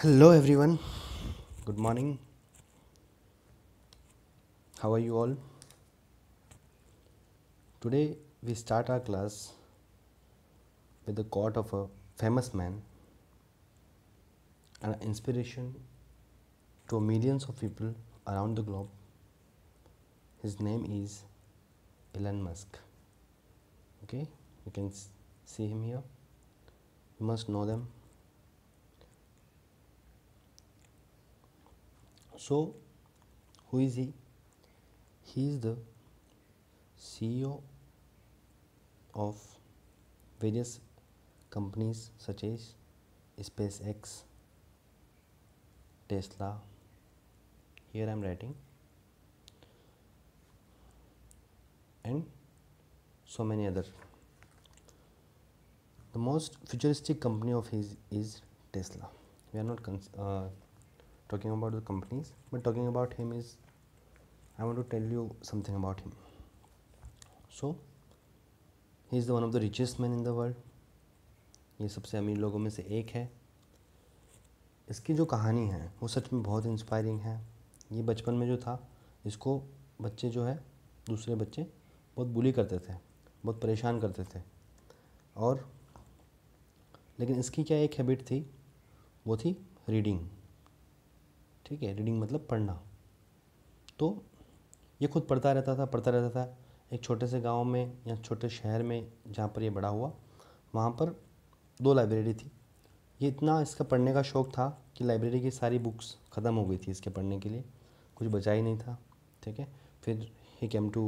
hello everyone good morning how are you all today we start our class with the quote of a famous man an inspiration to millions of people around the globe his name is Elon Musk okay you can see him here you must know them So, who is he? He is the CEO of various companies such as SpaceX, Tesla. Here I am writing and so many other. The most futuristic company of his is Tesla. We are not uh, talking about the companies but talking about him is i want to tell you something about him so he is the one of the richest men in the world ये सबसे अमीर लोगों में से एक है इसकी जो कहानी है वो सच में बहुत इंस्पायरिंग है ये बचपन में जो था इसको बच्चे जो है दूसरे बच्चे बहुत बुली करते थे बहुत परेशान करते थे और लेकिन इसकी क्या एक हैबिट थी वो थी रीडिंग ठीक है रीडिंग मतलब पढ़ना तो ये खुद पढ़ता रहता था पढ़ता रहता था एक छोटे से गांव में या छोटे शहर में जहाँ पर ये बड़ा हुआ वहाँ पर दो लाइब्रेरी थी ये इतना इसका पढ़ने का शौक़ था कि लाइब्रेरी की सारी बुक्स ख़त्म हो गई थी इसके पढ़ने के लिए कुछ बचा ही नहीं था ठीक है फिर ही came to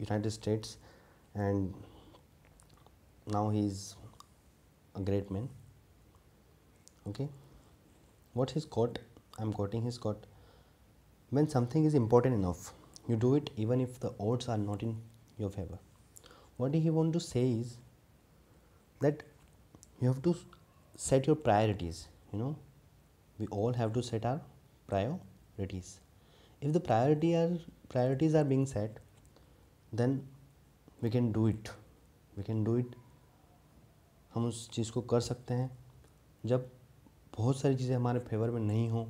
United States and now he is a great man okay what is quote I am quoting his quote when something is important enough you do it even if the odds are not in your favour what the he want to say is that you have to set your priorities you know we all have to set our priorities if the priority are priorities are being set then we can do it we can do it हम उस चीज़ को कर सकते हैं जब बहुत सारी चीज़ें हमारे फेवर में नहीं हों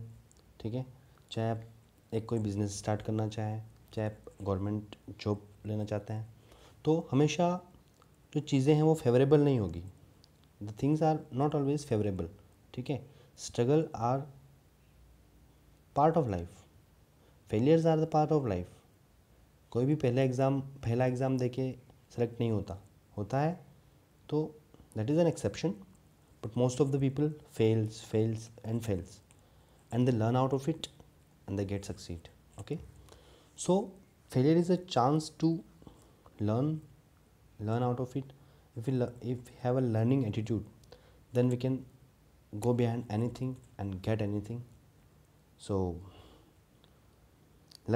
ठीक है चाहे आप एक कोई बिज़नेस स्टार्ट करना चाहें चाहे आप गवर्नमेंट जॉब लेना चाहते हैं तो हमेशा जो चीज़ें हैं वो फेवरेबल नहीं होगी the things are not always favourable ठीक है struggle are part of life failures are the part of life कोई भी पहला एग्ज़ाम पहला एग्ज़ाम दे के सेलेक्ट नहीं होता होता है तो that is an exception but most of the people fails fails and fails and they learn out of it and they get succeed okay so failure is a chance to learn learn out of it if we if we have a learning attitude then we can go behind anything and get anything so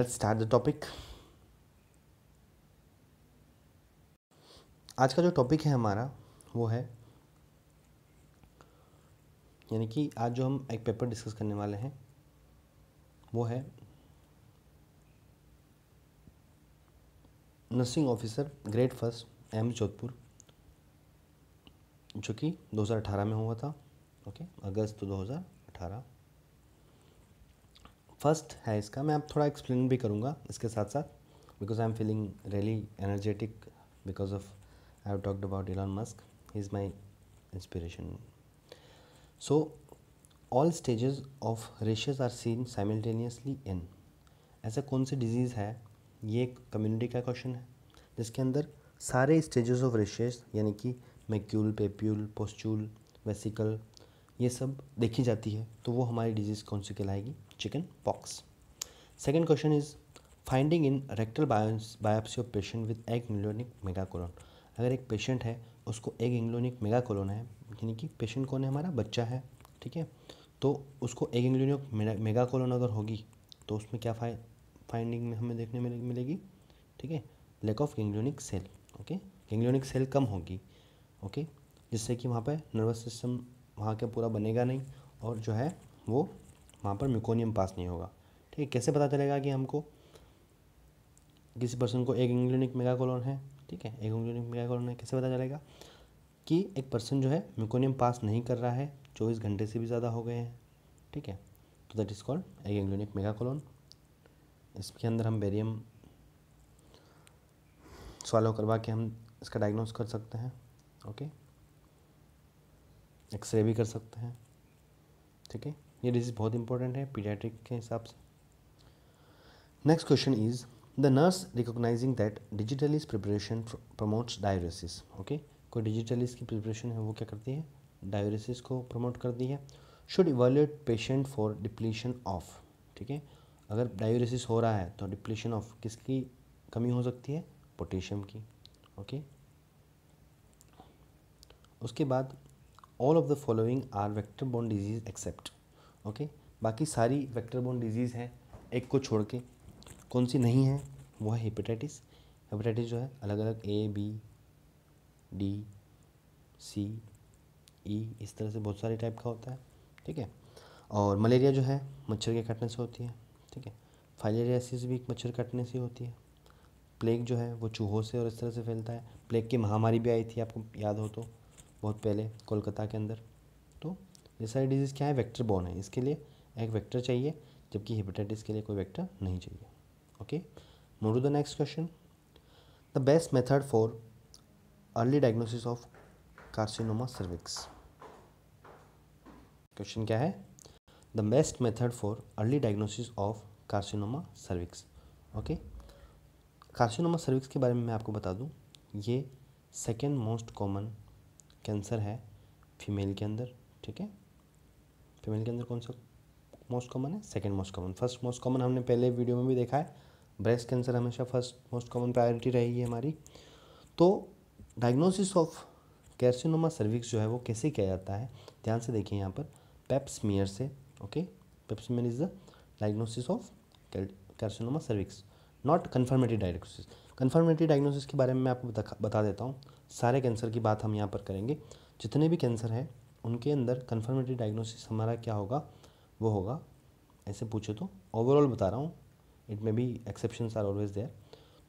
let's start the topic आज का जो topic है हमारा वो है यानी कि आज जो हम एक पेपर डिस्कस करने वाले हैं वो है nursing officer grade first M Jodhpur जो कि 2018 में हुआ था ओके अगस्त 2018 फर्स्ट है इसका मैं आप थोड़ा एक्सप्लेन भी करूँगा इसके साथ साथ because I am feeling really energetic because of I have talked about Elon Musk he is my inspiration So all stages of races are seen simultaneously in ऐसा कौन सी डिजीज़ है ये एक कम्युनिटी का क्वेश्चन है जिसके अंदर सारे स्टेजेस ऑफ रेशेज यानी कि मैक्यूल पेप्यूल पोस्चूल वेसिकल ये सब देखी जाती है तो वो हमारी डिजीज़ कौन सी कहलाएगी chicken pox second question is finding in rectal biopsy of patient with aganglionic megacolon अगर एक पेशेंट है उसको एग इंग्लोनिक मेगा है यानी कि पेशेंट कौन है हमारा बच्चा है ठीक है तो उसको एग एंग्लियो मेगा कॉलोन अगर होगी तो उसमें क्या फाइ फाइंडिंग में हमें देखने में मिलेगी ठीक है lack of ganglionic cell okay ganglionic cell कम होगी ओके जिससे कि वहाँ पर नर्वस सिस्टम वहाँ का पूरा बनेगा नहीं और जो है वो वहाँ पर म्यूकोनियम पास नहीं होगा ठीक है कैसे पता चलेगा कि हमको किसी पर्सन को एक इंग्लिनिक मेगाकोलोन है ठीक है एक इंग्लिनिक मेगाकोलोन है कैसे पता चलेगा कि एक पर्सन जो है म्यूकोनियम पास नहीं कर रहा है चौबीस घंटे से भी ज़्यादा हो गए हैं ठीक है तो that is called aganglionic megacolon इसके अंदर हम बेरियम सॉलो करवा के हम इसका डायग्नोस कर सकते हैं ओके एक्सरे भी कर सकते हैं ठीक है ये डिजीज़ बहुत इंपॉर्टेंट है पीडियाट्रिक के हिसाब से next question is the nurse recognising that digital is preparation promotes diuresis okay को डिजिटल इसकी प्रिपरेशन है वो क्या करती है डायोलिसिस को प्रमोट करती है should evaluate patient for depletion of ठीक है अगर डायोलिसिस हो रहा है तो डिप्लीशन ऑफ किसकी कमी हो सकती है पोटेशियम की ओके उसके बाद all of the following are vector borne disease except okay बाकी सारी वेक्टर बोन डिजीज़ हैं एक को छोड़ के कौन सी नहीं है वो है हेपेटाइटिस हेपेटाइटिस जो है अलग अलग ए बी डी सी ई इस तरह से बहुत सारे टाइप का होता है ठीक है और मलेरिया जो है मच्छर के काटने से होती है ठीक है फाइलेरियासिस भी मच्छर काटने से होती है प्लेग जो है वो चूहों से और इस तरह से फैलता है प्लेग की महामारी भी आई थी आपको याद हो तो बहुत पहले कोलकाता के अंदर तो ये सारी डिजीज़ क्या है वेक्टर बॉन है इसके लिए एक वेक्टर चाहिए जबकि हेपेटाइटिस के लिए कोई वेक्टर नहीं चाहिए okay move to the next question the best method for early diagnosis of carcinoma cervix question क्या है the best method for early diagnosis of carcinoma cervix okay carcinoma cervix के बारे में मैं आपको बता दूं ये सेकेंड मोस्ट कॉमन कैंसर है फीमेल के अंदर ठीक है फीमेल के अंदर कौन सा मोस्ट कॉमन है second most common first most common हमने पहले वीडियो में भी देखा है ब्रेस्ट कैंसर हमेशा फर्स्ट मोस्ट कॉमन प्रायोरिटी रहेगी हमारी तो डायग्नोसिस ऑफ कैर्सिनोमा सर्विक्स जो है वो कैसे किया जाता है ध्यान से देखिए यहाँ पर पेप्समियर से okay pap smear is the diagnosis of carcinoma cervix not confirmative diagnosis confirmative diagnosis के बारे में मैं आपको बता, बता देता हूँ सारे कैंसर की बात हम यहाँ पर करेंगे जितने भी कैंसर हैं उनके अंदर कन्फर्मेटिव डायग्नोसिस हमारा क्या होगा वो होगा ऐसे पूछे तो ओवरऑल बता रहा हूँ it may be exception are always there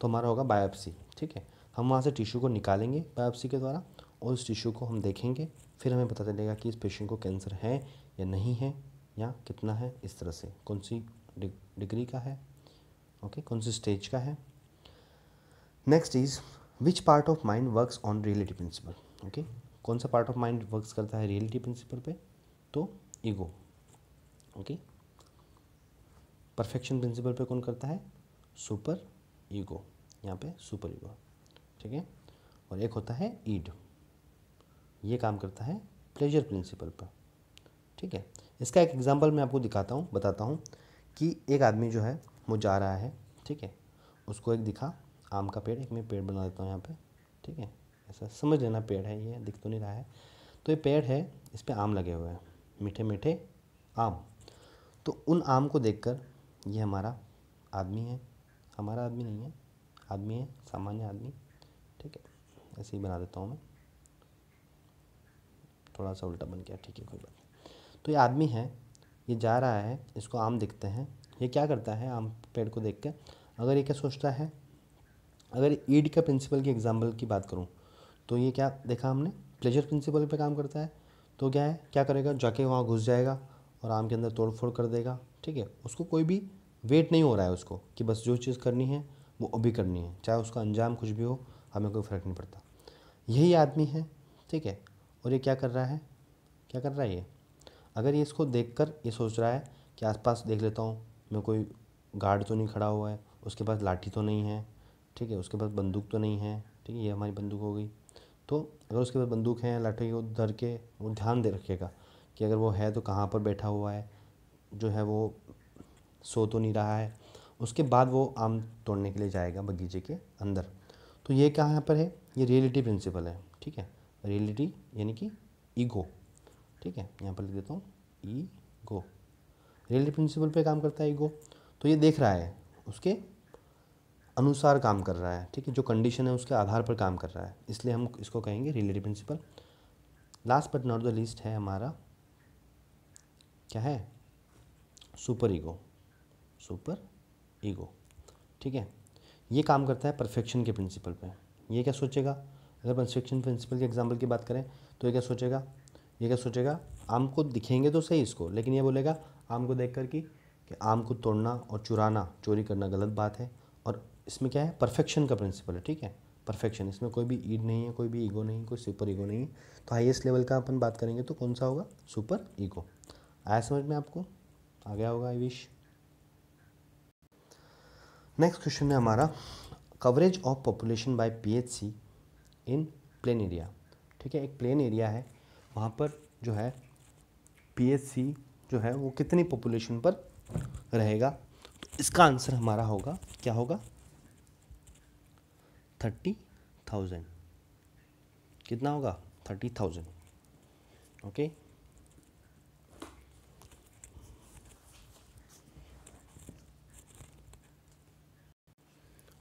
तो हमारा होगा बायोप्सी ठीक है हम वहाँ से टिश्यू को निकालेंगे बायोप्सी के द्वारा और उस टिश्यू को हम देखेंगे फिर हमें पता चलेगा कि इस पेशेंट को कैंसर है या नहीं है या कितना है इस तरह से कौन सी डिग्री का है ओके कौन सी स्टेज का है next is which part of mind works on reality principle okay कौन सा पार्ट ऑफ माइंड वर्क्स करता है रियलिटी प्रिंसिपल पे तो ईगो ओके परफेक्शन प्रिंसिपल पे कौन करता है सुपर ईगो यहाँ पे सुपर ईगो ठीक है और एक होता है ईड ये काम करता है प्लेजर प्रिंसिपल पर ठीक है इसका एक एग्जाम्पल मैं आपको दिखाता हूँ बताता हूँ कि एक आदमी जो है वो जा रहा है ठीक है उसको एक दिखा आम का पेड़ एक मैं पेड़ बना देता हूँ यहाँ पे ठीक है ऐसा समझ लेना पेड़ है ये दिख तो नहीं रहा है तो ये पेड़ है इस पर आम लगे हुए हैं मीठे मीठे आम तो उन आम को देख ये हमारा आदमी है हमारा आदमी नहीं है आदमी है सामान्य आदमी ठीक है ऐसे ही बना देता हूँ मैं थोड़ा सा उल्टा बन गया ठीक है कोई बात नहीं तो ये आदमी है ये जा रहा है इसको आम दिखते हैं ये क्या करता है आम पेड़ को देख के अगर ये क्या सोचता है अगर ईड का प्रिंसिपल की एग्जाम्पल की बात करूँ तो ये क्या देखा हमने प्लेजर प्रिंसिपल पे काम करता है तो क्या है क्या करेगा जाके वहाँ घुस जाएगा और आम के अंदर तोड़ फोड़ कर देगा ठीक है उसको कोई भी वेट नहीं हो रहा है उसको कि बस जो चीज़ करनी है वो अभी करनी है चाहे उसका अंजाम कुछ भी हो हमें कोई फ़र्क नहीं पड़ता यही आदमी है ठीक है और ये क्या कर रहा है क्या कर रहा है ये अगर ये इसको देख कर ये सोच रहा है कि आसपास देख लेता हूँ मैं कोई गार्ड तो नहीं खड़ा हुआ है उसके पास लाठी तो नहीं है ठीक है उसके पास बंदूक तो नहीं है ठीक है ये हमारी बंदूक हो गई तो अगर उसके पास बंदूक है लाठी को धर के वो ध्यान दे रखेगा कि अगर वो है तो कहाँ पर बैठा हुआ है जो है वो सो तो नहीं रहा है उसके बाद वो आम तोड़ने के लिए जाएगा बगीचे के अंदर तो ये क्या यहाँ पर है ये रियलिटी प्रिंसिपल है ठीक है रियलिटी यानी कि ईगो ठीक है यहाँ पर लिख देता हूँ ई गो रियलिटी प्रिंसिपल पे काम करता है ईगो तो ये देख रहा है उसके अनुसार काम कर रहा है ठीक है जो कंडीशन है उसके आधार पर काम कर रहा है इसलिए हम इसको कहेंगे relative principle last but not the least है हमारा क्या है सुपर ईगो सुपर ईगो ठीक है ये काम करता है परफेक्शन के प्रिंसिपल पे ये क्या सोचेगा अगर परफेक्शन प्रिंसिपल के एग्जाम्पल की बात करें तो ये क्या सोचेगा ये क्या सोचेगा आम को दिखेंगे तो सही इसको लेकिन ये बोलेगा आम को देख कर की कि आम को तोड़ना और चुराना चोरी करना गलत बात है और इसमें क्या है परफेक्शन का प्रिंसिपल है ठीक है परफेक्शन इसमें कोई भी ईड नहीं है कोई भी ईगो नहीं कोई सुपर ईगो नहीं है तो हाईएस्ट लेवल का अपन बात करेंगे तो कौन सा होगा सुपर ईगो आया समझ में आपको आ गया होगा आई विश नेक्स्ट क्वेश्चन है हमारा coverage of population by PHC in plain area ठीक है एक प्लेन एरिया है वहाँ पर जो है पीएचसी जो है वो कितनी पॉपुलेशन पर रहेगा तो इसका आंसर हमारा होगा क्या होगा थर्टी थाउजेंड कितना होगा थर्टी थाउजेंड ओके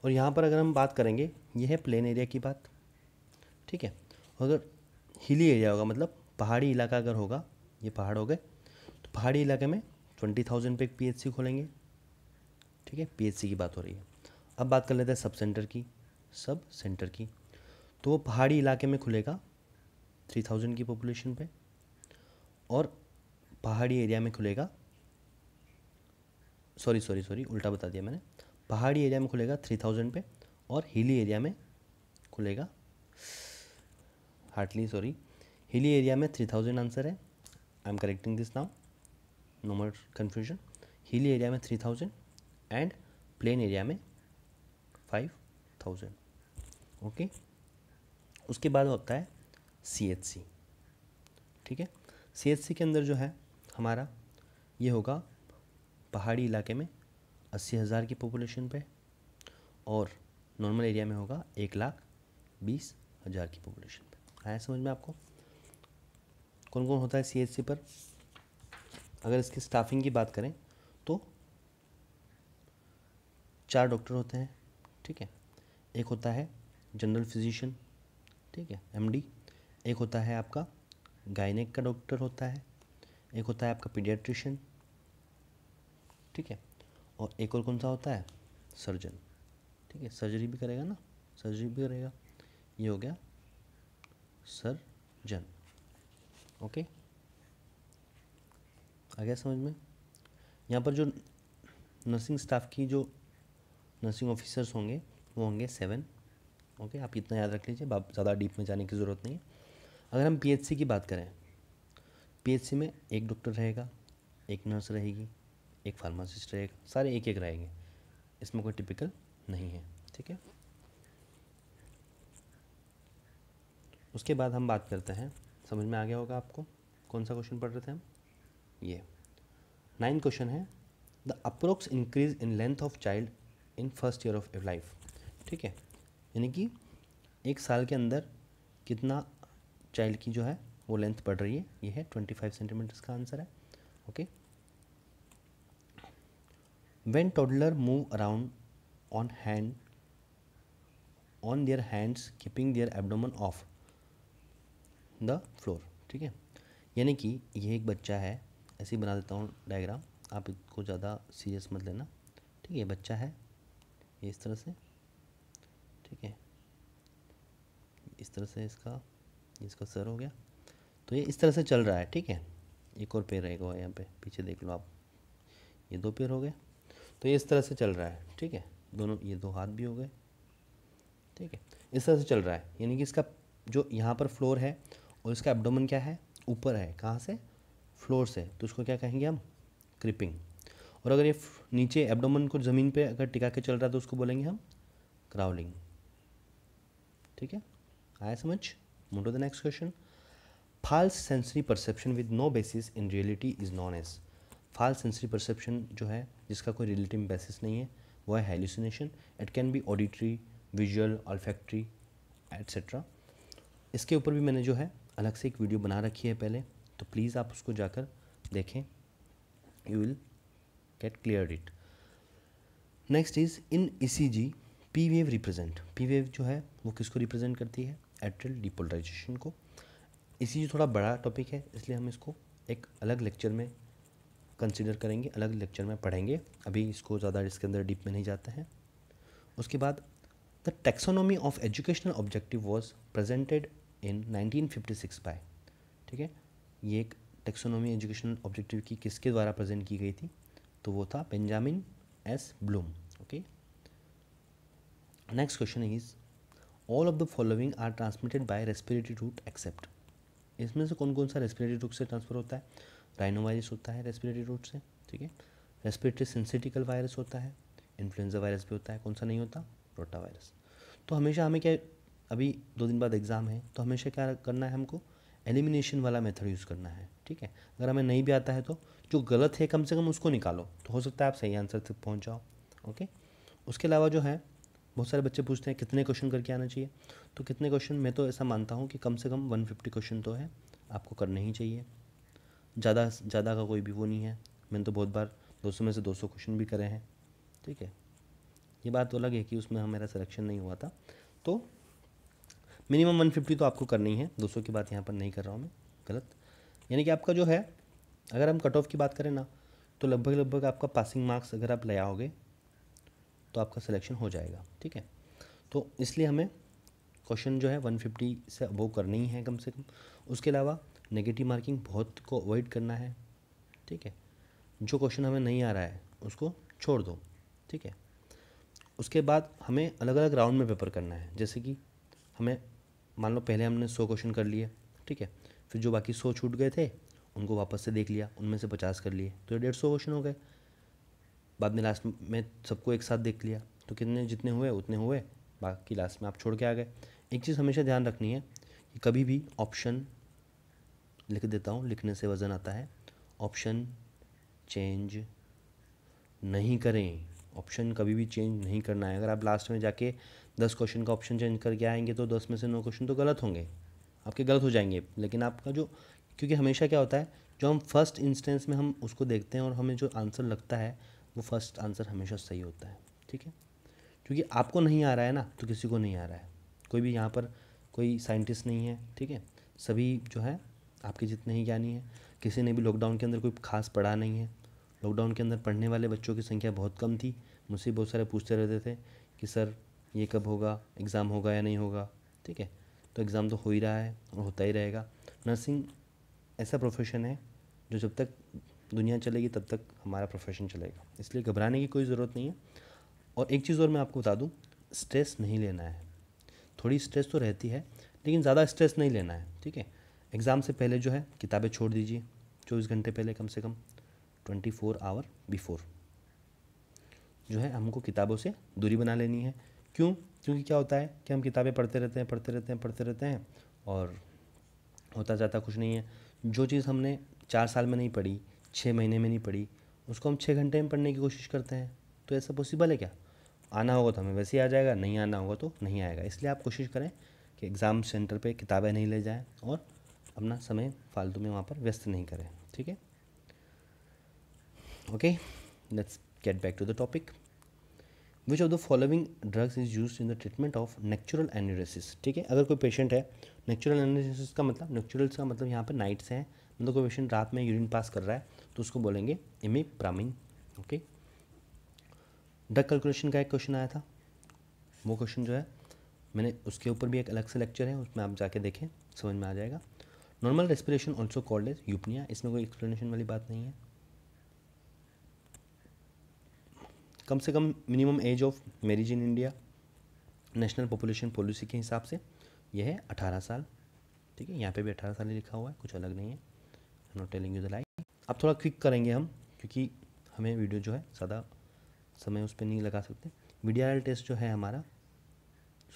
और यहाँ पर अगर हम बात करेंगे ये है प्लेन एरिया की बात ठीक है अगर हिली एरिया होगा मतलब पहाड़ी इलाका अगर होगा ये पहाड़ हो गए तो पहाड़ी इलाके में ट्वेंटी थाउजेंड पे एक सी खोलेंगे ठीक है सी की बात हो रही है अब बात कर लेते हैं सब सेंटर की सब सेंटर की तो वो पहाड़ी इलाके में खुलेगा थ्री थाउजेंड की पॉपुलेशन पे और पहाड़ी एरिया में खुलेगा सॉरी सॉरी सॉरी उल्टा बता दिया मैंने पहाड़ी एरिया में खुलेगा थ्री थाउजेंड पे और हिली एरिया में खुलेगा हार्टली सॉरी हिली एरिया में थ्री थाउजेंड आंसर है I am correcting this now no more confusion hilly area में three thousand and plain area में फाइव थाउजेंड ओके उसके बाद होता है सी एच सी ठीक है सी एच सी के अंदर जो है हमारा ये होगा पहाड़ी इलाके में अस्सी हज़ार की पॉपुलेशन पे और नॉर्मल एरिया में होगा एक लाख बीस हज़ार की पॉपुलेशन पे आया समझ में आपको कौन कौन होता है सी पर अगर इसकी स्टाफिंग की बात करें तो चार डॉक्टर होते हैं ठीक है एक होता है जनरल फिजिशियन ठीक है एमडी एक होता है आपका गायनेक का डॉक्टर होता है एक होता है आपका पीडियाट्रिशियन ठीक है और एक और कौन सा होता है सर्जन ठीक है सर्जरी भी करेगा ना सर्जरी भी करेगा ये हो गया सर्जन ओके आ गया समझ में यहाँ पर जो नर्सिंग स्टाफ की जो नर्सिंग ऑफिसर्स होंगे वो होंगे सेवन ओके आप इतना याद रख लीजिए ज़्यादा डीप में जाने की ज़रूरत नहीं है अगर हम पीएचसी की बात करें पीएचसी में एक डॉक्टर रहेगा एक नर्स रहेगी एक फार्मासिस्ट रहेगा सारे एक एक रहेंगे इसमें कोई टिपिकल नहीं है ठीक है उसके बाद हम बात करते हैं समझ में आ गया होगा आपको कौन सा क्वेश्चन पढ़ रहे थे हम ये नाइन्थ क्वेश्चन है the approx increase in length of child in first year of life ठीक है यानी कि एक साल के अंदर कितना चाइल्ड की जो है वो लेंथ बढ़ रही है ये है ट्वेंटी फाइव सेंटीमीटर्स का आंसर है okay when toddler move around on hand on their hands keeping their abdomen off the floor ठीक है यानी कि यह एक बच्चा है ऐसे ही बना देता हूँ डायग्राम आप इसको ज़्यादा सीरियस मत लेना ठीक है बच्चा है ये इस तरह से ठीक है इस तरह से इसका इसका सर हो गया तो ये इस तरह से चल रहा है ठीक है एक और पैर रहेगा यहाँ पे पीछे देख लो आप ये दो पैर हो गए तो ये इस तरह से चल रहा है ठीक है दोनों ये दो हाथ भी हो गए ठीक है इस तरह से चल रहा है यानी कि इसका जो यहाँ पर फ्लोर है और इसका एबडोमन क्या है ऊपर है कहाँ से फ्लोर से तो उसको क्या कहेंगे हम क्रिपिंग और अगर ये नीचे एबडोमन को ज़मीन पे अगर टिका के चल रहा है तो उसको बोलेंगे हम क्राउलिंग ठीक है आया समझ मोटो the next question false sensory perception with no basis in reality is known as false sensory perception जो है जिसका कोई रिलेटिव बेसिस नहीं है वो है hallucination it can be auditory visual olfactory etcetera इसके ऊपर भी मैंने जो है अलग से एक वीडियो बना रखी है पहले तो प्लीज़ आप उसको जाकर देखें you will get clear it next is in E C G P wave represent P wave जो है वो किसको रिप्रेजेंट करती है एट्रल डिपोलराइजेशन को ई सी जी थोड़ा बड़ा टॉपिक है इसलिए हम इसको एक अलग लेक्चर में कंसिडर करेंगे अलग लेक्चर में पढ़ेंगे अभी इसको ज़्यादा इसके अंदर डीप में नहीं जाता है उसके बाद the taxonomy of educational objective was presented in nineteen fifty six by ठीक है ये एक टेक्सोनॉमी एजुकेशनल ऑब्जेक्टिव की किसके द्वारा प्रेजेंट की गई थी तो वो था Benjamin S Bloom okay next question is all of the following are transmitted by respiratory route except इसमें से कौन कौन सा रेस्पिरेटरी रूट से ट्रांसफर होता है राइनोवायरस होता है रेस्पिरेटरी रूट से ठीक है रेस्पिरेटरी सिंसिटिकल वायरस होता है इन्फ्लुएंजा वायरस भी होता है कौन सा नहीं होता रोटा वायरस तो हमेशा हमें क्या अभी दो दिन बाद एग्ज़ाम है तो हमेशा क्या करना है हमको एलिमिनेशन वाला मेथड यूज़ करना है ठीक है अगर हमें नहीं भी आता है तो जो गलत है कम से कम उसको निकालो तो हो सकता है आप सही आंसर तक पहुँच जाओ ओके उसके अलावा जो है बहुत सारे बच्चे पूछते हैं कितने क्वेश्चन करके आना चाहिए तो कितने क्वेश्चन मैं तो ऐसा मानता हूँ कि कम से कम 150 क्वेश्चन तो है आपको करने ही चाहिए ज़्यादा ज़्यादा का कोई भी वो नहीं है मैंने तो बहुत बार दो में से दो क्वेश्चन भी करे हैं ठीक है ये बात तो अलग है कि उसमें मेरा सिलेक्शन नहीं हुआ था तो मिनिमम 150 तो आपको करनी है 200 की बात यहाँ पर नहीं कर रहा हूँ मैं गलत यानी कि आपका जो है अगर हम कट ऑफ की बात करें ना तो लगभग लगभग आपका पासिंग मार्क्स अगर आप ले आओगे तो आपका सिलेक्शन हो जाएगा ठीक है तो इसलिए हमें क्वेश्चन जो है 150 से अबोव करनी ही है कम से कम उसके अलावा नेगेटिव मार्किंग बहुत को अवॉइड करना है ठीक है जो क्वेश्चन हमें नहीं आ रहा है उसको छोड़ दो ठीक है उसके बाद हमें अलग अलग राउंड में पेपर करना है जैसे कि हमें मान लो पहले हमने सौ क्वेश्चन कर लिए ठीक है फिर जो बाकी सौ छूट गए थे उनको वापस से देख लिया उनमें से पचास कर लिए तो डेढ़ सौ क्वेश्चन हो गए बाद में लास्ट में सबको एक साथ देख लिया तो कितने जितने हुए उतने हुए बाकी लास्ट में आप छोड़ के आ गए एक चीज़ हमेशा ध्यान रखनी है कि कभी भी ऑप्शन लिख देता हूँ लिखने से वज़न आता है ऑप्शन चेंज नहीं करें ऑप्शन कभी भी चेंज नहीं करना है अगर आप लास्ट में जाके दस क्वेश्चन का ऑप्शन चेंज करके आएंगे तो दस में से नौ क्वेश्चन तो गलत होंगे आपके गलत हो जाएंगे लेकिन आपका जो क्योंकि हमेशा क्या होता है जो हम फर्स्ट इंस्टेंस में हम उसको देखते हैं और हमें जो आंसर लगता है वो फर्स्ट आंसर हमेशा सही होता है ठीक है क्योंकि आपको नहीं आ रहा है ना तो किसी को नहीं आ रहा है कोई भी यहाँ पर कोई साइंटिस्ट नहीं है ठीक है सभी जो है आपके जितने ही ज्ञानी हैं किसी ने भी लॉकडाउन के अंदर कोई खास पढ़ा नहीं है लॉकडाउन के अंदर पढ़ने वाले बच्चों की संख्या बहुत कम थी मुझसे बहुत सारे पूछते रहते थे कि सर ये कब होगा एग्ज़ाम होगा या नहीं होगा ठीक है तो एग्ज़ाम तो हो ही रहा है और होता ही रहेगा नर्सिंग ऐसा प्रोफेशन है जो जब तक दुनिया चलेगी तब तक हमारा प्रोफेशन चलेगा इसलिए घबराने की कोई ज़रूरत नहीं है और एक चीज़ और मैं आपको बता दूँ स्ट्रेस नहीं लेना है थोड़ी स्ट्रेस तो रहती है लेकिन ज़्यादा स्ट्रेस नहीं लेना है ठीक है एग्ज़ाम से पहले जो है किताबें छोड़ दीजिए चौबीस घंटे पहले कम से कम ट्वेंटी फोर आवर बिफोर जो है हमको किताबों से दूरी बना लेनी है क्यों क्योंकि क्या होता है कि हम किताबें पढ़ते रहते हैं पढ़ते रहते हैं पढ़ते रहते हैं और होता जाता कुछ नहीं है जो चीज़ हमने चार साल में नहीं पढ़ी छः महीने में नहीं पढ़ी उसको हम छः घंटे में पढ़ने की कोशिश करते हैं तो ऐसा पॉसिबल है क्या आना होगा तो हमें वैसे ही आ जाएगा नहीं आना होगा तो नहीं आएगा इसलिए आप कोशिश करें कि एग्ज़ाम सेंटर पे किताबें नहीं ले जाएं और अपना समय फालतू में वहाँ पर व्यस्त नहीं करें ठीक है okay let's get back to the topic which of the following drugs is use in the treatment of natural enuresis ठीक है अगर कोई पेशेंट है नेचुरल एनरेसिस का मतलब नेचुरल्स का मतलब यहाँ पर नाइट्स हैं मतलब कोई पेशेंट रात में यूरिन पास कर रहा है तो उसको बोलेंगे प्रामिन ओके ड्रग कैलकुलेशन का एक क्वेश्चन आया था वो क्वेश्चन जो है मैंने उसके ऊपर भी एक अलग से लेक्चर है उसमें आप जाके देखें समझ में आ जाएगा normal respiration also called as eupnea इसमें कोई एक्सप्लेनेशन वाली बात नहीं है कम से कम minimum age of marriage in India national population policy के हिसाब से यह है अठारह साल ठीक है यहाँ पे भी अठारह साल ही लिखा हुआ है कुछ अलग नहीं है not telling you the lie अब थोड़ा क्विक करेंगे हम क्योंकि हमें वीडियो जो है ज़्यादा समय उस पर नहीं लगा सकते वी टेस्ट जो है हमारा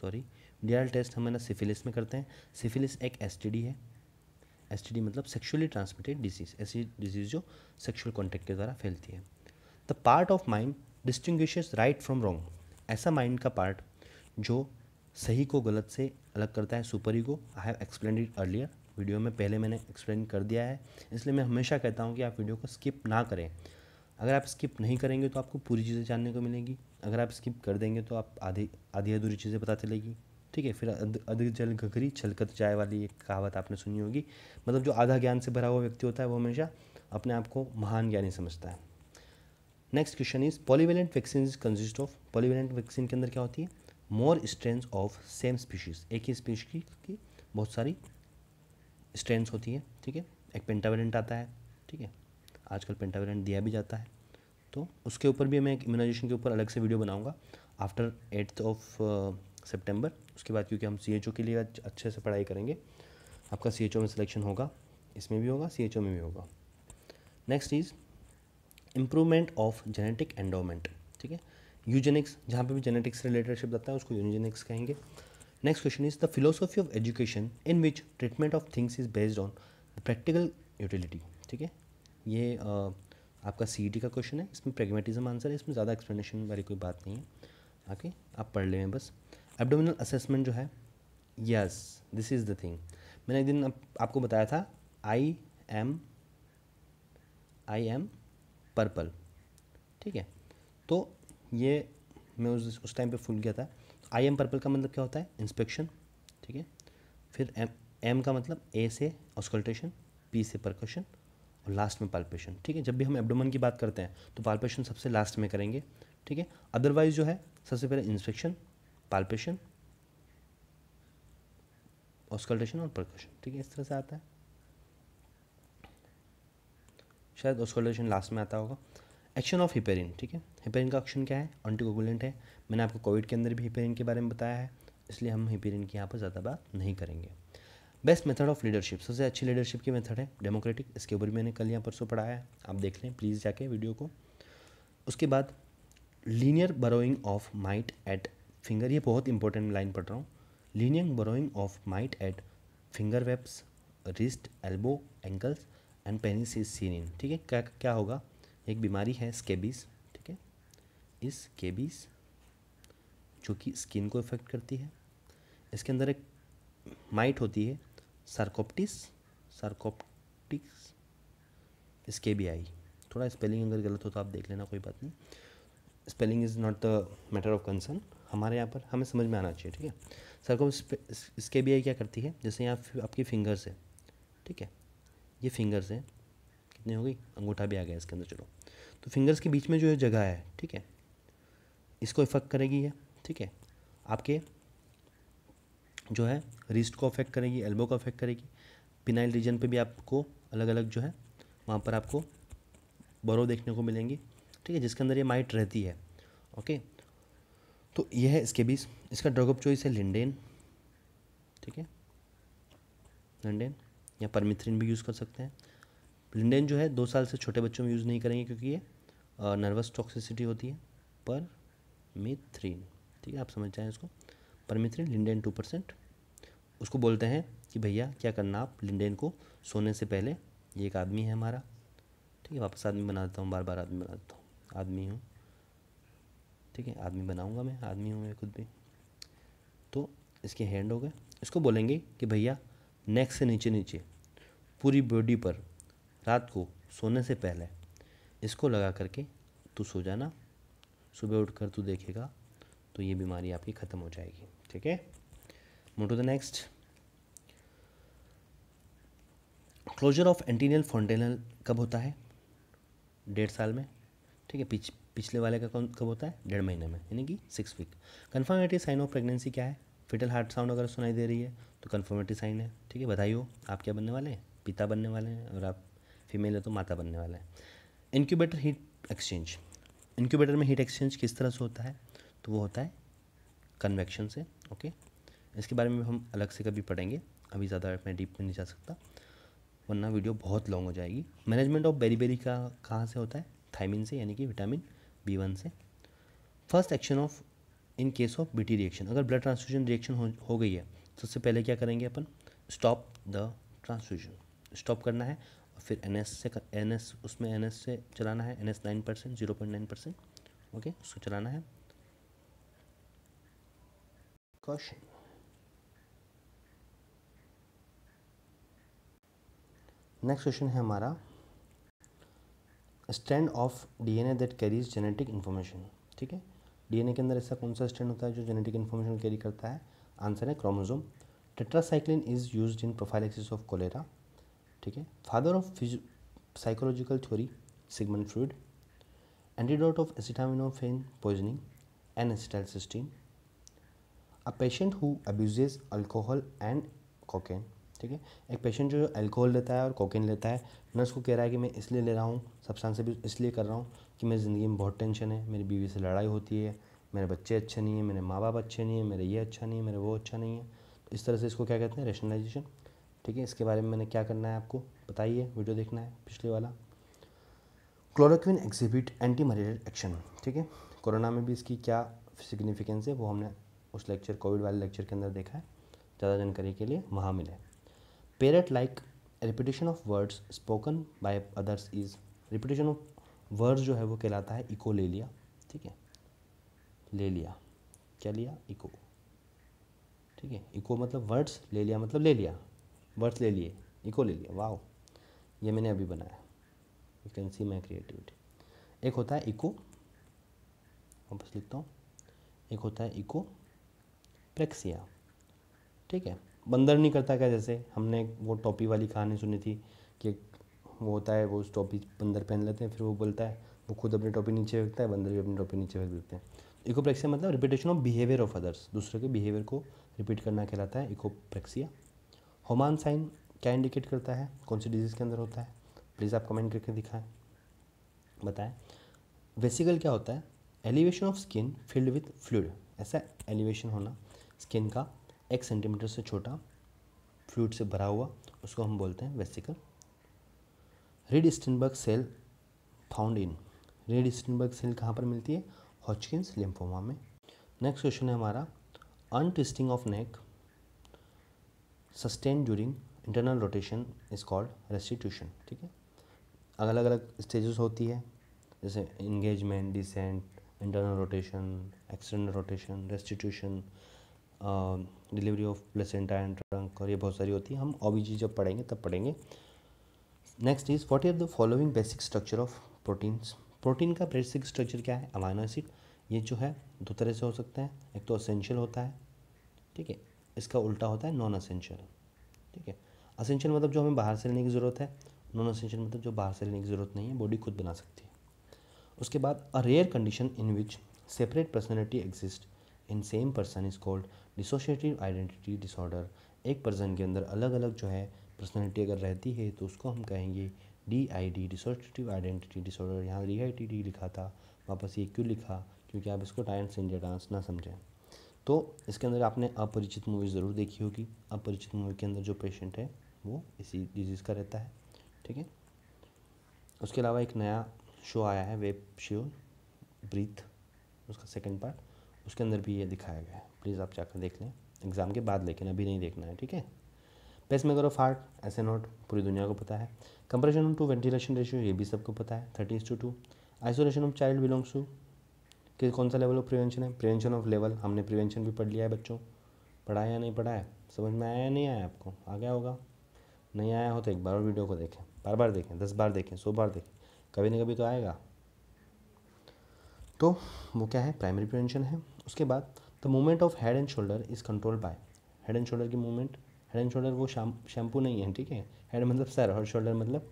सॉरी डी टेस्ट हम है ना सिफिलिस में करते हैं सिफिलिस एक एस है एस मतलब सेक्शुअली ट्रांसमिटेड डिजीज़ ऐसी डिजीज़ जो सेक्शुअल कॉन्टेक्ट के द्वारा फैलती है the part of mind distinguish right from wrong ऐसा माइंड का पार्ट जो सही को गलत से अलग करता है super ego I have explain it earlier video में पहले मैंने एक्सप्लेन कर दिया है इसलिए मैं हमेशा कहता हूँ कि आप वीडियो को स्किप ना करें अगर आप स्किप नहीं करेंगे तो आपको पूरी चीज़ें जानने को मिलेंगी अगर आप स्किप कर देंगे तो आप आधी आधी अधूरी चीज़ें पता चलेगी ठीक है फिर अधिक जल घघरी छलकत जाए वाली एक कहावत आपने सुनी होगी मतलब जो आधा ज्ञान से भरा हुआ व्यक्ति होता है वो हमेशा अपने आप को महान ज्ञानी समझता है next question is polyvalent vaccine is consist of polyvalent vaccine के अंदर क्या होती है more strains of same species एक ही स्पीश की, की बहुत सारी स्ट्रेंस होती है ठीक है एक पेंटावेलेंट आता है ठीक है आजकल पेंटावेलेंट दिया भी जाता है तो उसके ऊपर भी मैं एक इम्यूनाइजेशन के ऊपर अलग से वीडियो बनाऊंगा आफ्टर एट्थ ऑफ सितंबर उसके बाद क्योंकि हम सी के लिए अच्छे से पढ़ाई करेंगे आपका सी में सिलेक्शन होगा इसमें भी होगा सी में भी होगा next is improvement of genetic endowment ठीक है यूजेनिक्स जहाँ पे भी जेनेटिक्स से रिलेटेडशिप शब्द आता है उसको यूजेनिक्स कहेंगे next question is the philosophy of education in which treatment of things is based on practical utility ठीक है ये आ, आपका सी e का क्वेश्चन है इसमें प्रेगमेटिज्म आंसर है इसमें ज़्यादा एक्सप्लेनेशन वाली कोई बात नहीं है ओके आप पढ़ लें बस एबडोमिनल असेसमेंट जो है yes this is the thing मैंने एक दिन आप, आपको बताया था I am I am purple ठीक है तो ये मैं उस उस टाइम पे फुल गया था आई एम पर्पल का मतलब क्या होता है इंस्पेक्शन ठीक है फिर एम एम का मतलब ए से ऑस्कल्टेशन पी से परकशन और लास्ट में पालपेशन ठीक है जब भी हम एबडोमन की बात करते हैं तो पालपेशन सबसे लास्ट में करेंगे ठीक है अदरवाइज जो है सबसे पहले इंस्पेक्शन पालपेशन ऑस्कल्टेशन और प्रकशन ठीक है इस तरह से आता है शायद ऑस्कल्टेशन लास्ट में आता होगा एक्शन ऑफ हिपेरिन ठीक है हिपेरिन का एक्शन क्या है ऑन्टीकोगुलेंट है मैंने आपको कोविड के अंदर भी हिपेरिन के बारे में बताया है इसलिए हम हिपेरिन की यहाँ पर ज़्यादा बात नहीं करेंगे बेस्ट मेथड ऑफ लीडरशिप सबसे अच्छी लीडरशिप की मेथड है डेमोक्रेटिक इसके ऊपर मैंने कल यहाँ परसों पढ़ाया है आप देख लें प्लीज़ जाके वीडियो को उसके बाद linear burrowing of mite at finger ये बहुत इंपॉर्टेंट लाइन पढ़ रहा हूँ lenient of mite at finger webs wrist elbow ankles and penis is seen in ठीक है क्या क्या होगा एक बीमारी है स्केबीज ठीक है इस केबीज जो कि स्किन को इफेक्ट करती है इसके अंदर एक माइट होती है सार्कोप्टिस सार्कोप्टिक्स इसके भी आई थोड़ा स्पेलिंग अगर गलत हो तो आप देख लेना कोई बात नहीं spelling is not the matter of concern हमारे यहाँ पर हमें समझ में आना चाहिए ठीक है सरको इसके भी क्या करती है जैसे यहाँ आपकी फिंगर्स है ठीक है ये फिंगर्स हैं कितनी हो गई अंगूठा भी आ गया इसके अंदर चलो तो फिंगर्स के बीच में जो जगह है ठीक है इसको इफेक्ट करेगी ये ठीक है आपके जो है रिस्ट को अफेक्ट करेगी एल्बो को अफेक्ट करेगी पिनाइल रीजन पे भी आपको अलग अलग जो है वहाँ पर आपको बरो देखने को मिलेंगी ठीक है जिसके अंदर ये माइट रहती है ओके तो यह है इसके बीच इसका ड्रग ऑफ चॉइस है लिंडेन ठीक है लिंडेन या परमिथ्रिन भी यूज़ कर सकते हैं लिंडेन जो है दो साल से छोटे बच्चों में यूज़ नहीं करेंगे क्योंकि ये नर्वस टॉक्सिसिटी होती है पर मिथ्रीन ठीक है आप समझ जाएँ इसको परमिथ्रीन लिंडेन टू परसेंट उसको बोलते हैं कि भैया क्या करना आप लिंडेन को सोने से पहले ये एक आदमी है हमारा ठीक है वापस आदमी बना देता हूँ बार बार आदमी बना देता हूँ आदमी हूँ ठीक है आदमी बनाऊँगा मैं आदमी हूँ मैं खुद भी तो इसके हैंड हो गए इसको बोलेंगे कि भैया नेक से नीचे नीचे पूरी बॉडी पर रात को सोने से पहले इसको लगा करके तू सो जाना सुबह उठकर तू देखेगा तो ये बीमारी आपकी ख़त्म हो जाएगी ठीक है मोटो to the next closure of anterior fontanelle कब होता है डेढ़ साल में ठीक है पिछ पिछले वाले का कौन कब होता है डेढ़ महीने में यानी कि six week confirmative sign of pregnancy क्या है फिटल हार्ट साउंड अगर सुनाई दे रही है तो कन्फर्मेटिव साइन है ठीक है बधाई हो आप क्या बनने वाले हैं पिता बनने वाले हैं और आप फीमेल है तो माता बनने वाले हैं इनक्यूबेटर हीट एक्सचेंज इनक्यूबेटर में हीट एक्सचेंज किस तरह से होता है तो वो होता है कन्वेक्शन से ओके इसके बारे में हम अलग से कभी पढ़ेंगे अभी ज़्यादा मैं डीप में नहीं जा सकता वरना वीडियो बहुत लॉन्ग हो जाएगी मैनेजमेंट ऑफ बेरी बेरी का कहाँ से होता है थाइमिन से यानी कि विटामिन बी वन से first action of in case of B T reaction अगर ब्लड ट्रांसफ्यूजन रिएक्शन हो, हो गई है तो उससे पहले क्या करेंगे अपन स्टॉप द ट्रांसफ्यूजन स्टॉप करना है और फिर एन एस से एन एस उसमें एन एस से चलाना है N S nine percent zero point nine percent okay उसको चलाना है क्वेश्चन नेक्स्ट क्वेश्चन है हमारा strand of DNA that carries genetic information ठीक है डीएनए के अंदर ऐसा कौन सा स्टैंड होता है जो जेनेटिक इन्फॉर्मेशन कैरी करता है आंसर है chromosome tetracycline is use in prophylaxis of cholera ठीक है फादर ऑफ फिज psychological theory Sigmund Freud antidote of acetaminophen poisoning and acetyl cysteine a patient who abuses alcohol and cocaine ठीक है एक patient जो अल्कोहल लेता है और कोकिन लेता है नर्स को कह रहा है कि मैं इसलिए ले रहा हूँ से भी इसलिए कर रहा हूँ कि मेरी ज़िंदगी में बहुत टेंशन है मेरी बीवी से लड़ाई होती है मेरे बच्चे अच्छे नहीं है मेरे माँ बाप अच्छे नहीं है मेरे ये अच्छा नहीं है मेरे वो अच्छा नहीं है तो इस तरह से इसको क्या कहते हैं रेशनलाइजेशन ठीक है इसके बारे में मैंने क्या करना है आपको बताइए वीडियो देखना है पिछले वाला chloroquine exhibit anti malarial action ठीक है कोरोना में भी इसकी क्या सिग्निफिकेंस है वो हमने उस लेक्चर कोविड वाले लेक्चर के अंदर देखा है ज़्यादा जानकारी के लिए वहाँ मिले parrot like repetition of words spoken by others is repetition of words जो है वो कहलाता है इको ले लिया ठीक है ले लिया क्या लिया इको ठीक है इको मतलब वर्ड्स ले लिया मतलब ले लिया वर्ड्स ले लिए इको ले लिया वाह ये मैंने अभी बनाया you can see my creativity एक होता है इको वापस लिखता हूँ एक होता है इको प्रेक्सिया ठीक है बंदर नहीं करता क्या जैसे हमने वो टोपी वाली कहानी सुनी थी कि वो होता है वो उस टोपी बंदर पहन लेते हैं फिर वो बोलता है वो खुद अपनी टोपी नीचे फेंकता है बंदर भी अपनी टोपी नीचे फेंक देते हैं इकोप्रेक्सिया मतलब repetition of behaviour of others दूसरे के बिहेवियर को रिपीट करना कहलाता है इकोप्रेक्सिया होमान साइन क्या इंडिकेट करता है कौन सी डिजीज़ के अंदर होता है प्लीज़ आप कमेंट करके दिखाएं बताएं वेसिकल क्या होता है elevation of skin filled with fluid ऐसा एलिवेशन होना स्किन का एक सेंटीमीटर से छोटा फ्लूड से भरा हुआ उसको हम बोलते हैं vesicle Reed Sternberg cell found in Reed Sternberg cell कहाँ पर मिलती है हॉचकिंस लिम्फोमा में नेक्स्ट क्वेश्चन है हमारा untwisting of neck sustain during internal rotation is called restitution ठीक है अलग अलग स्टेजेस होती है जैसे engagement descent internal rotation external rotation restitution delivery of placenta and trunk और ये बहुत सारी होती है हम चीज़ जब पढ़ेंगे तब पढ़ेंगे next is what are the following basic structure of proteins protein का बेसिक स्ट्रक्चर क्या है अमाइनो एसिड ये जो है दो तरह से हो सकता है एक तो असेंशियल होता है ठीक है इसका उल्टा होता है नॉन असेंशियल ठीक है असेंशियल मतलब जो हमें बाहर से लेने की ज़रूरत है नॉन असेंशियल मतलब जो बाहर से लेने की ज़रूरत नहीं है बॉडी खुद बना सकती है उसके बाद a rare condition in which separate personality exist in same person is called dissociative identity disorder एक पर्सन के अंदर अलग अलग जो है पर्सनैलिटी अगर रहती है तो उसको हम कहेंगे D I D dissociative identity disorder यहाँ डी आई टी डी लिखा था वापस ये क्यों लिखा क्योंकि आप इसको टाइम्स इंडिया डांस ना समझें तो इसके अंदर आपने अपरिचित मूवी ज़रूर देखी होगी अपरिचित मूवी के अंदर जो पेशेंट है वो इसी डिजीज़ का रहता है ठीक है उसके अलावा एक नया शो आया है वेब शो ब्रीथ उसका सेकंड पार्ट उसके अंदर भी ये दिखाया गया है प्लीज़ आप जाकर देख लें एग्ज़ाम के बाद लेकिन अभी नहीं देखना है ठीक है पेसमेकर ऑफ हार्ट ऐसे नोट पूरी दुनिया को पता है कंप्रेशन टू वेंटिलेशन रेशियो ये भी सबको पता है thirty two two isolation of child belongs to कि कौन सा लेवल ऑफ प्रिवेंशन है प्रिवेंशन ऑफ लेवल हमने प्रिवेंशन भी पढ़ लिया है बच्चों पढ़ाया या नहीं पढ़ाया समझ में आया या नहीं आया आपको आ गया होगा नहीं आया हो तो एक बार और वीडियो को देखें बार बार देखें दस बार देखें सौ बार देखें कभी ना कभी तो आएगा तो वो क्या है प्राइमरी प्रिवेंशन है उसके बाद the movement of head and shoulder is control by head and shoulder की मूवमेंट हेड एंड शोल्डर वो शैम्पू नहीं है ठीक है हेड मतलब सर और शोल्डर मतलब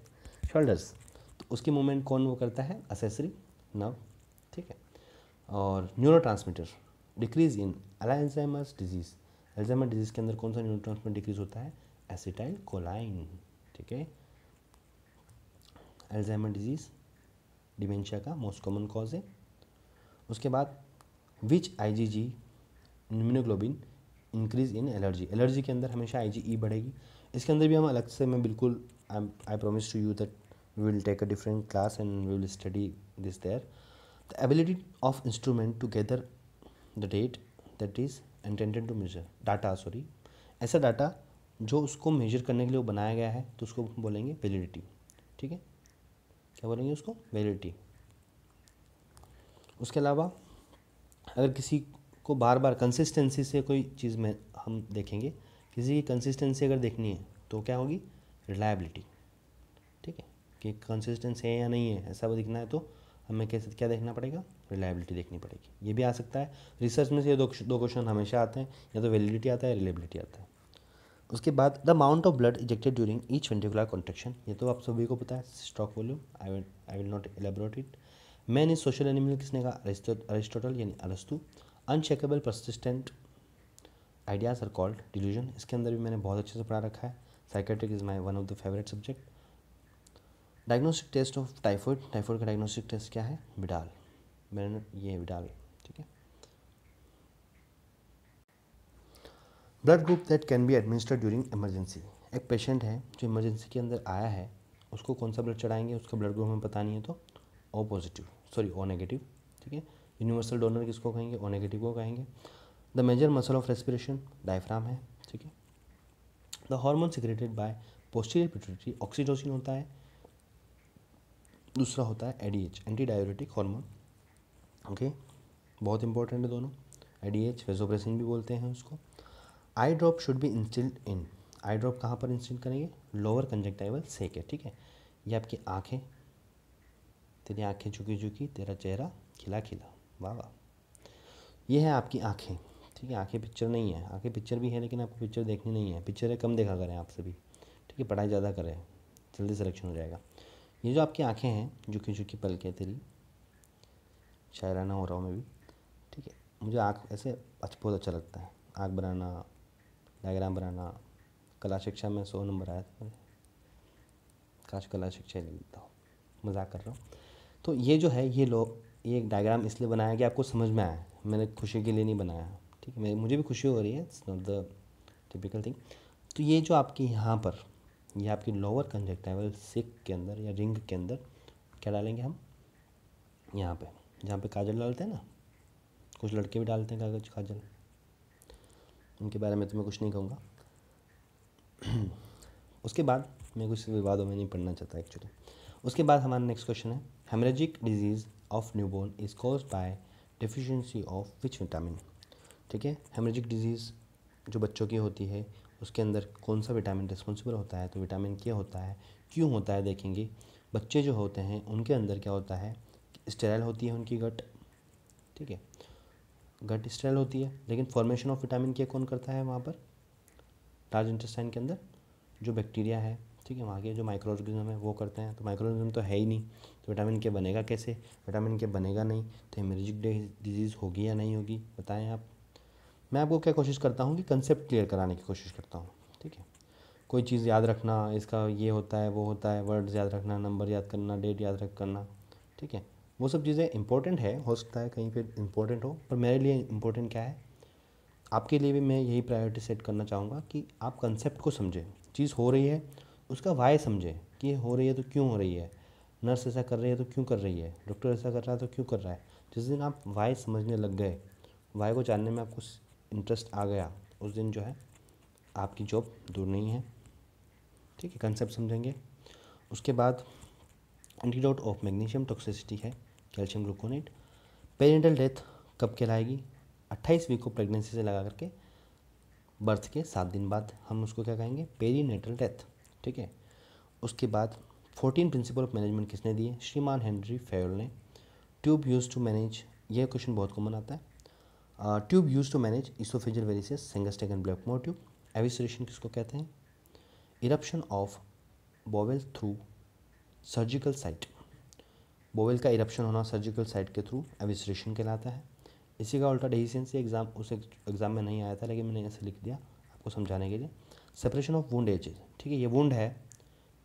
शोल्डर्स तो उसकी मूवमेंट कौन वो करता है असेसरी नव ठीक है और neuro decrease in Alzheimer's disease Alzheimer disease के अंदर कौन सा न्यूरो डिक्रीज होता है एसिटाइल कोलाइन ठीक है एल्जाइमर डिजीज़ डिमेंशिया का मोस्ट कॉमन कॉज है उसके बाद which I G G immunoglobin increase in allergy allergy के अंदर हमेशा आई जी ई बढ़ेगी इसके अंदर भी हम अलग से मैं बिल्कुल I promise to you that we will take a different class and we will study this there the ability of instrument to gather the data that is intended to measure data sorry ऐसा data जो उसको major करने के लिए बनाया गया है तो उसको बोलेंगे वेलिडिटी ठीक है क्या बोलेंगे उसको वेलिडिटी उसके अलावा अगर किसी को बार बार कंसिस्टेंसी से कोई चीज़ में हम देखेंगे किसी की कंसिस्टेंसी अगर देखनी है तो क्या होगी रिलायबिलिटी ठीक है कि कंसिस्टेंसी है या नहीं है ऐसा वो दिखना है तो हमें कैसे क्या देखना पड़ेगा रिलायबिलिटी देखनी पड़ेगी ये भी आ सकता है रिसर्च में से ये दो दो क्वेश्चन हमेशा आते हैं या तो वैलिडिटी आता है रिलेबिलिटी आता है उसके बाद the amount of blood ejected during each ventricular contraction ये तो आप सभी को पता है stroke volume I will I will not elaborate it man is social animal किसने कहा अरिस्टोटल यानी अरस्तु uncheckable persistent ideas are called delusion इसके अंदर भी मैंने बहुत अच्छे से पढ़ा रखा है psychiatric is my one of the favourite subject diagnostic test of typhoid typhoid का डायग्नोस्टिक टेस्ट क्या है विडाल मैंने ये विडाल ठीक है blood group that can be administered during emergency एक पेशेंट है जो इमरजेंसी के अंदर आया है उसको कौन सा ब्लड चढ़ाएंगे उसका ब्लड ग्रुप हमें पता नहीं है तो O positive sorry O negative ठीक है यूनिवर्सल डोनर किसको कहेंगे ओ नेगेटिव को कहेंगे the major muscle of respiration diaphragm है ठीक है the hormone secreted by posterior pituitary oxytocin होता है दूसरा होता है ADH anti diuretic hormone okay बहुत इंपॉर्टेंट है दोनों एडीएच वेजोप्रेसिन भी बोलते हैं उसको eye drop should be instilled in eye drop कहाँ पर इंस्टिल करेंगे लोअर कंजक्टाइवल सेक है ठीक है ये आपकी आँखें तेरी आँखें झुकी झुकी तेरा चेहरा खिला खिला वाह वाह ये है आपकी आँखें ठीक है आँखें पिक्चर नहीं है आँखें पिक्चर भी है लेकिन आपको पिक्चर देखनी नहीं है पिक्चर कम देखा करें आपसे भी ठीक है पढ़ाई ज़्यादा करें जल्दी सिलेक्शन हो जाएगा ये जो आपकी आँखें हैं झुकी झुकी पल के तेरी शायराना हो रहा हूँ मैं भी ठीक है मुझे आँख ऐसे अच्छा बहुत अच्छा लगता है आँख बनाना डायग्राम बनाना कला शिक्षा में सौ नंबर आया था काश कला शिक्षा ही लेता हूँ मजाक कर रहा हूँ तो ये जो है ये लोग ये एक डायग्राम इसलिए बनाया कि आपको समझ में आए मैंने खुशी के लिए नहीं बनाया ठीक है मुझे भी खुशी हो रही है it's not the typical thing तो ये जो आपकी यहाँ पर ये आपकी लोअर कंजक्टाइवल सिक के अंदर या रिंग के अंदर क्या डालेंगे हम यहाँ पे जहाँ पे काजल डालते हैं ना कुछ लड़के भी डालते हैं कागज काजल उनके बारे में तो मैं कुछ नहीं कहूँगा उसके बाद मैं कुछ विवादों में नहीं पढ़ना चाहता एक्चुअली उसके बाद हमारा नेक्स्ट क्वेश्चन है haemorrhagic disease of newborn is caused by deficiency of which vitamin ठीक है हेमरेजिक डिजीज़ जो बच्चों की होती है उसके अंदर कौन सा विटामिन रिस्पॉन्सिबल होता है तो विटामिन क्या होता है क्यों होता है देखेंगे बच्चे जो होते हैं उनके अंदर क्या होता है स्टेराइल होती है उनकी गट ठीक है गट स्टेराइल होती है लेकिन फॉर्मेशन ऑफ विटामिन क्या कौन करता है वहाँ पर लार्ज इंटेस्टाइन के अंदर जो बैक्टीरिया है ठीक है वहाँ के जो माइक्रो ऑर्गेनिज्म है वो करते हैं तो माइक्रो ऑर्गेनिज्म तो है ही नहीं विटामिन के बनेगा कैसे विटामिन के बनेगा नहीं तो हेमरेजिक डिजीज़ होगी या नहीं होगी बताएं आप मैं आपको क्या कोशिश करता हूँ कि कंसेप्ट क्लियर कराने की कोशिश करता हूँ ठीक है कोई चीज़ याद रखना इसका ये होता है वो होता है वर्ड्स याद रखना नंबर याद करना डेट याद रख करना ठीक है वो सब चीज़ें इंपॉर्टेंट है हो सकता है कहीं पर इंपॉर्टेंट हो पर मेरे लिए इम्पोर्टेंट क्या है आपके लिए भी मैं यही प्रायोरिटी सेट करना चाहूँगा कि आप कंसेप्ट को समझें चीज़ हो रही है उसका वाय समझें कि हो रही है तो क्यों हो रही है नर्स ऐसा कर रही है तो क्यों कर रही है डॉक्टर ऐसा कर रहा है तो क्यों कर रहा है जिस दिन आप वाई समझने लग गए वाई को जानने में आपको इंटरेस्ट आ गया उस दिन जो है आपकी जॉब दूर नहीं है ठीक है कंसेप्ट समझेंगे उसके बाद एंटीडोट ऑफ मैग्नीशियम टॉक्सिसिटी है कैल्शियम ग्लूकोनेट पेरेंटल डेथ कब कहलाएगी अट्ठाईस वीक को प्रेगनेंसी से लगा करके बर्थ के सात दिन बाद हम उसको क्या कहेंगे पेरीनेटल डेथ ठीक है उसके बाद फोर्टीन प्रिंसिपल ऑफ मैनेजमेंट किसने दिए श्रीमान हेनरी फेयल ने ट्यूब यूज टू मैनेज यह क्वेश्चन बहुत कॉमन आता है tube use to manage oesophageal varices Sengstaken and Blakemore tube evisceration किसको कहते हैं eruption of bowel through surgical site bowel का इरप्शन होना सर्जिकल साइट के थ्रू एविसन कहलाता है इसी का उल्टा डिसीजन से एग्ज़ाम उस एग्ज़ाम में नहीं आया था लेकिन मैंने ऐसे लिख दिया आपको समझाने के लिए सेपरेशन ऑफ वुंड एजेज ठीक है ये वुंड है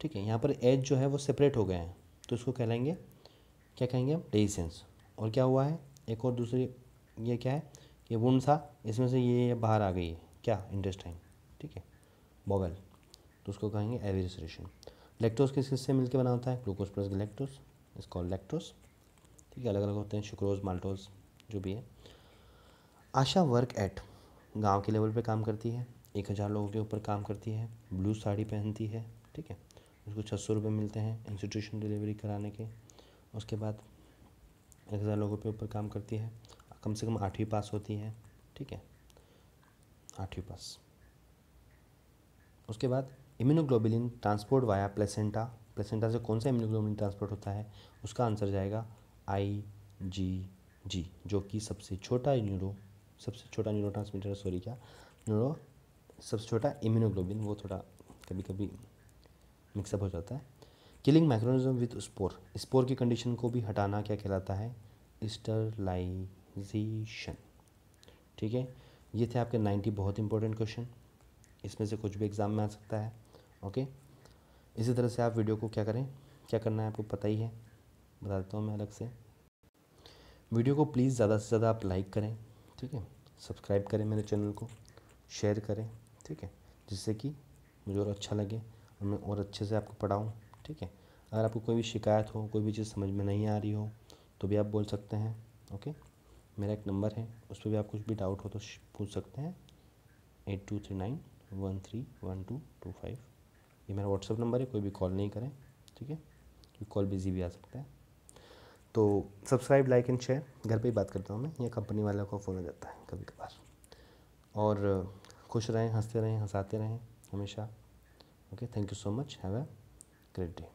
ठीक है यहाँ पर एज जो है वो सेपरेट हो गए हैं तो इसको कहलाएंगे क्या कहेंगे हम डेसेंस और क्या हुआ है एक और दूसरी ये क्या है ये वुंड था इसमें से ये बाहर आ गई है क्या इंटेस्टाइन ठीक है बॉबल तो उसको कहेंगे एविरेशन लेक्टोस किस किस से मिलकर बना होता है ग्लूकोज प्लस लेक्टोस इसको लेक्टोस ठीक है अलग अलग होते हैं शुक्रोज माल्टोज जो भी है आशा वर्क एट गांव के लेवल पे काम करती है एक हज़ार लोगों के ऊपर काम करती है ब्लू साड़ी पहनती है ठीक है उसको छः सौ रुपये मिलते हैं इंस्टीट्यूशन डिलीवरी कराने के उसके बाद एक हज़ार लोगों के ऊपर काम करती है कम से कम आठवीं पास होती है ठीक है आठवीं पास उसके बाद immunoglobulin transport via placenta placenta से कौन सा इम्यूनोग्लोबिलिन ट्रांसपोर्ट होता है उसका आंसर जाएगा आई जी जी जो कि सबसे छोटा न्यूरो सबसे छोटा न्यूरो ट्रांसमीटर सॉरी क्या न्यूरो सबसे छोटा इम्यूनोग्लोबिन वो थोड़ा कभी कभी मिक्सअप हो जाता है killing microorganism with spore spore की कंडीशन को भी हटाना क्या कहलाता है स्टरलाइजेशन ठीक है ये थे आपके नाइन्टी बहुत इंपॉर्टेंट क्वेश्चन इसमें से कुछ भी एग्ज़ाम में आ सकता है ओके इसी तरह से आप वीडियो को क्या करें क्या करना है आपको पता ही है बता देता हूँ मैं अलग से वीडियो को प्लीज़ ज़्यादा से ज़्यादा आप लाइक करें ठीक है सब्सक्राइब करें मेरे चैनल को शेयर करें ठीक है जिससे कि मुझे और अच्छा लगे मैं और अच्छे से आपको पढ़ाऊँ ठीक है अगर आपको कोई भी शिकायत हो कोई भी चीज़ समझ में नहीं आ रही हो तो भी आप बोल सकते हैं ओके मेरा एक नंबर है उस पर भी आप कुछ भी डाउट हो तो पूछ सकते हैं eight two three nine one three one two two five ये मेरा व्हाट्सअप नंबर है कोई भी कॉल नहीं करें ठीक है क्योंकि कॉल बिजी भी आ सकता है तो सब्सक्राइब लाइक एंड शेयर घर पे ही बात करता हूँ मैं या कंपनी वालों को फ़ोन आ जाता है कभी कभार और खुश रहें हंसते रहें हंसाते रहें हमेशा okay thank you so much have a great day